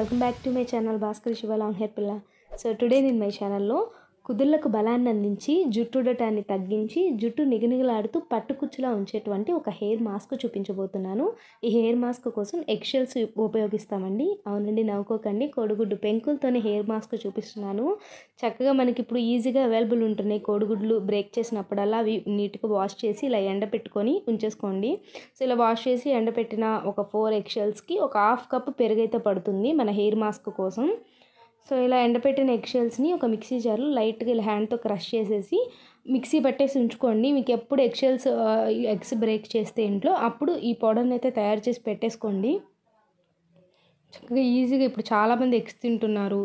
welcome back to my channel Bhaskar Shiva long hair పిల్ల so today నేను my ఛానల్లో కుదుళ్లకు బలాన్ని అందించి జుట్టుడటాన్ని తగ్గించి జుట్టు నిగనిగలాడుతూ పట్టుకుచ్చులా ఉంచేటువంటి ఒక హెయిర్ మాస్క్ చూపించబోతున్నాను ఈ హెయిర్ మాస్క్ కోసం ఎక్షెల్స్ ఉపయోగిస్తామండి అవునండి నవ్వుకోకండి కోడిగుడ్డు పెంకులతోనే హెయిర్ మాస్క్ చూపిస్తున్నాను చక్కగా మనకి ఇప్పుడు ఈజీగా అవైలబుల్ ఉంటున్నాయి కోడిగుడ్లు బ్రేక్ చేసినప్పుడల్లా అవి నీట్గా వాష్ చేసి ఇలా ఎండ పెట్టుకొని ఉంచేసుకోండి సో ఇలా వాష్ చేసి ఎండ పెట్టిన ఒక ఫోర్ ఎక్షెల్స్కి ఒక హాఫ్ కప్ పెరుగైతే పడుతుంది మన హెయిర్ మాస్క్ కోసం సో ఇలా ఎండపెట్టిన షెల్స్ని ఒక మిక్సీ జార్లో లైట్గా ఇలా హ్యాండ్తో క్రష్ చేసేసి మిక్సీ పట్టేసి ఉంచుకోండి మీకు ఎప్పుడు షెల్స్ ఎగ్స్ బ్రేక్ చేస్తే ఇంట్లో అప్పుడు ఈ పౌడర్ని అయితే తయారు చేసి పెట్టేసుకోండి చక్కగా ఈజీగా ఇప్పుడు చాలామంది ఎగ్స్ తింటున్నారు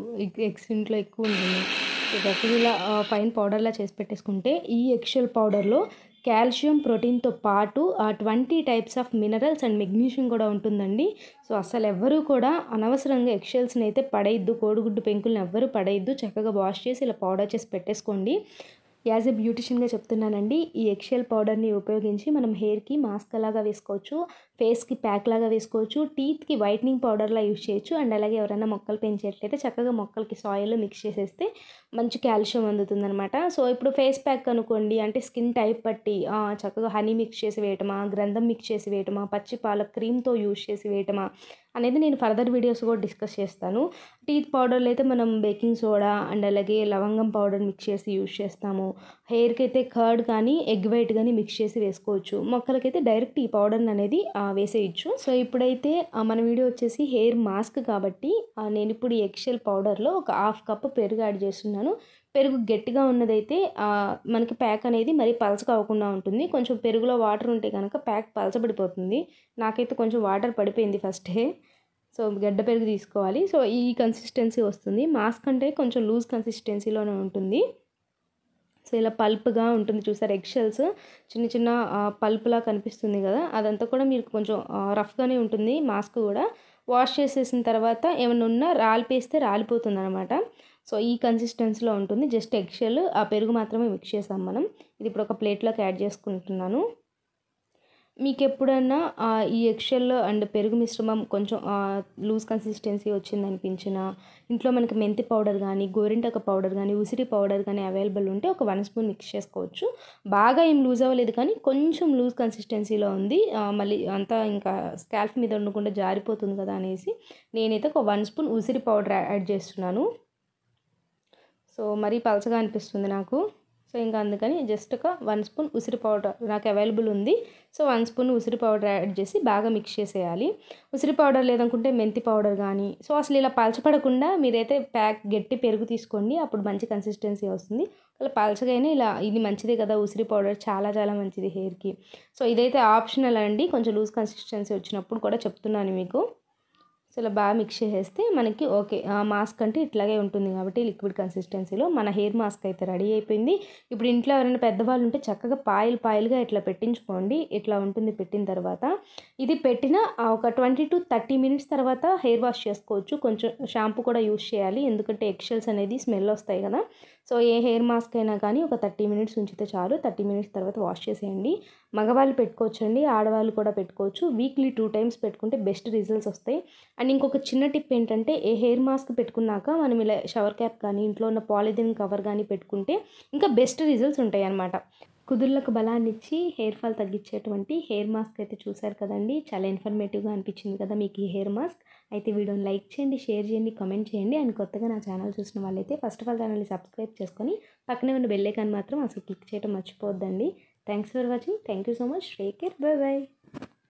ఎగ్స్ ఇంట్లో ఎక్కువ ఉంటుంది ఇలా ఫైన్ పౌడర్లా చేసి పెట్టేసుకుంటే ఈ షెల్ పౌడర్లో కాల్షియం ప్రోటీన్తో పాటు twenty types of minerals and magnesium కూడా ఉంటుందండి సో అసలు ఎవ్వరూ కూడా అనవసరంగా ఎక్సెల్స్ని అయితే పడేయద్దు కోడిగుడ్డు పెంకులను ఎవ్వరూ పడేయద్దు చక్కగా వాష్ చేసి ఇలా పౌడర్ చేసి పెట్టేసుకోండి యాజ్ ఎ బ్యూటిషియన్గా చెప్తున్నానండి ఈ ఎక్షెల్ పౌడర్ని ఉపయోగించి మనం హెయిర్కి మాస్క్ లాగా వేసుకోవచ్చు ఫేస్కి ప్యాక్ లాగా వేసుకోవచ్చు టీత్కి వైట్నింగ్ పౌడర్లా యూజ్ చేయొచ్చు అండ్ అలాగే ఎవరైనా మొక్కలు పెంచేట్లయితే చక్కగా మొక్కలకి సాయిల్ మిక్స్ చేసేస్తే మంచి కాల్షియం అనమాట సో ఇప్పుడు ఫేస్ ప్యాక్ అనుకోండి అంటే స్కిన్ టైప్ పట్టి చక్కగా హనీ మిక్స్ చేసి వేయటమా గ్రంథం మిక్స్ చేసి వేయటమా పచ్చి పాల క్రీమ్తో యూజ్ చేసి వేయటమా అనేది నేను ఫర్దర్ వీడియోస్ కూడా డిస్కస్ చేస్తాను టీత్ పౌడర్లు అయితే మనం బేకింగ్ సోడా అండ్ అలాగే లవంగం పౌడర్ మిక్స్ చేసి యూజ్ చేస్తాము హెయిర్కి అయితే కర్డ్ కానీ ఎగ్ వైట్ కానీ మిక్స్ చేసి వేసుకోవచ్చు మొక్కలకైతే డైరెక్ట్ ఈ పౌడర్ని అనేది వేసేయచ్చు సో ఇప్పుడైతే మన వీడియో వచ్చేసి హెయిర్ మాస్క్ కాబట్టి నేను ఇప్పుడు ఎక్సెల్ పౌడర్లో ఒక హాఫ్ కప్ పెరుగు యాడ్ చేస్తున్నాను పెరుగు గట్టిగా ఉన్నదైతే మనకి ప్యాక్ అనేది మరి పలచగా అవ్వకుండా ఉంటుంది కొంచెం పెరుగులో వాటర్ ఉంటే కనుక ప్యాక్ పలచబడిపోతుంది నాకైతే కొంచెం వాటర్ పడిపోయింది ఫస్టే సో గడ్డ పెరుగు తీసుకోవాలి సో ఈ కన్సిస్టెన్సీ వస్తుంది మాస్క్ అంటే కొంచెం లూజ్ కన్సిస్టెన్సీలోనే ఉంటుంది ఇలా పల్ప్గా ఉంటుంది చూసారు షెల్స్ చిన్న చిన్న పల్ప్లా కనిపిస్తుంది కదా అదంతా కూడా మీరు కొంచెం రఫ్గానే ఉంటుంది మాస్క్ కూడా వాష్ చేసేసిన తర్వాత ఏమైనా ఉన్నా రాలిపేస్తే రాలిపోతుంది అనమాట సో ఈ కన్సిస్టెన్సీలో ఉంటుంది జస్ట్ షెల్ ఆ పెరుగు మాత్రమే మిక్స్ చేసాం మనం ఇది ఇప్పుడు ఒక ప్లేట్లోకి యాడ్ చేసుకుంటున్నాను మీకు ఎప్పుడన్నా ఈ ఎక్షల్ అండ్ పెరుగు మిశ్రమం కొంచెం లూజ్ కన్సిస్టెన్సీ వచ్చింది అనిపించిన ఇంట్లో మనకి మెంతి పౌడర్ కానీ గోరింటక పౌడర్ కానీ ఉసిరి పౌడర్ కానీ అవైలబుల్ ఉంటే ఒక వన్ స్పూన్ మిక్స్ చేసుకోవచ్చు బాగా ఏం లూజ్ అవ్వలేదు కానీ కొంచెం లూజ్ కన్సిస్టెన్సీలో ఉంది మళ్ళీ అంతా ఇంకా స్కాల్ఫ్ మీద ఉండకుండా జారిపోతుంది కదా అనేసి నేనైతే ఒక వన్ స్పూన్ ఉసిరి పౌడర్ యాడ్ చేస్తున్నాను సో మరీ పలచగా అనిపిస్తుంది నాకు సో ఇంకా అందుకని జస్ట్ ఒక వన్ స్పూన్ ఉసిరి పౌడర్ నాకు అవైలబుల్ ఉంది సో వన్ స్పూన్ ఉసిరి పౌడర్ యాడ్ చేసి బాగా మిక్స్ చేసేయాలి ఉసిరి పౌడర్ లేదనుకుంటే మెంతి పౌడర్ కానీ సో అసలు ఇలా పలచపడకుండా మీరైతే ప్యాక్ గట్టి పెరుగు తీసుకోండి అప్పుడు మంచి కన్సిస్టెన్సీ వస్తుంది అలా పలచగానే ఇలా ఇది మంచిదే కదా ఉసిరి పౌడర్ చాలా చాలా మంచిది హెయిర్కి సో ఇదైతే ఆప్షనల్ అండి కొంచెం లూజ్ కన్సిస్టెన్సీ వచ్చినప్పుడు కూడా చెప్తున్నాను మీకు సో ఇలా బాగా మిక్స్ చేసేస్తే మనకి ఓకే మాస్క్ అంటే ఇట్లాగే ఉంటుంది కాబట్టి లిక్విడ్ కన్సిస్టెన్సీలో మన హెయిర్ మాస్క్ అయితే రెడీ అయిపోయింది ఇప్పుడు ఇంట్లో ఎవరైనా పెద్దవాళ్ళు ఉంటే చక్కగా పాయలు పాయలుగా ఇట్లా పెట్టించుకోండి ఇట్లా ఉంటుంది పెట్టిన తర్వాత ఇది పెట్టిన ఒక ట్వంటీ టు థర్టీ మినిట్స్ తర్వాత హెయిర్ వాష్ చేసుకోవచ్చు కొంచెం షాంపూ కూడా యూస్ చేయాలి ఎందుకంటే ఎక్షల్స్ అనేది స్మెల్ వస్తాయి కదా సో ఏ హెయిర్ మాస్క్ అయినా కానీ ఒక థర్టీ మినిట్స్ ఉంచితే చాలు థర్టీ మినిట్స్ తర్వాత వాష్ చేసేయండి మగవాళ్ళు పెట్టుకోవచ్చండి ఆడవాళ్ళు కూడా పెట్టుకోవచ్చు వీక్లీ టూ టైమ్స్ పెట్టుకుంటే బెస్ట్ రిజల్ట్స్ వస్తాయి అండ్ ఇంకొక చిన్న టిప్ ఏంటంటే ఏ హెయిర్ మాస్క్ పెట్టుకున్నాక మనం ఇలా షవర్ క్యాప్ కానీ ఇంట్లో ఉన్న పాలిథిన్ కవర్ కానీ పెట్టుకుంటే ఇంకా బెస్ట్ రిజల్ట్స్ ఉంటాయి అన్నమాట కుదుర్లకు బలాన్నిచ్చి హెయిర్ ఫాల్ తగ్గించేటువంటి హెయిర్ మాస్క్ అయితే చూశారు కదండి చాలా ఇన్ఫర్మేటివ్గా అనిపించింది కదా మీకు ఈ హెయిర్ మాస్క్ అయితే వీడియోని లైక్ చేయండి షేర్ చేయండి కామెంట్ చేయండి అండ్ కొత్తగా నా ఛానల్ చూసిన వాళ్ళైతే ఫస్ట్ ఆఫ్ ఆల్ ఛానల్ని సబ్స్క్రైబ్ చేసుకొని పక్కనే ఉన్న బెల్లైకాన్ మాత్రం అసలు క్లిక్ చేయడం మర్చిపోవద్దండి thanks for watching thank you so much take care bye by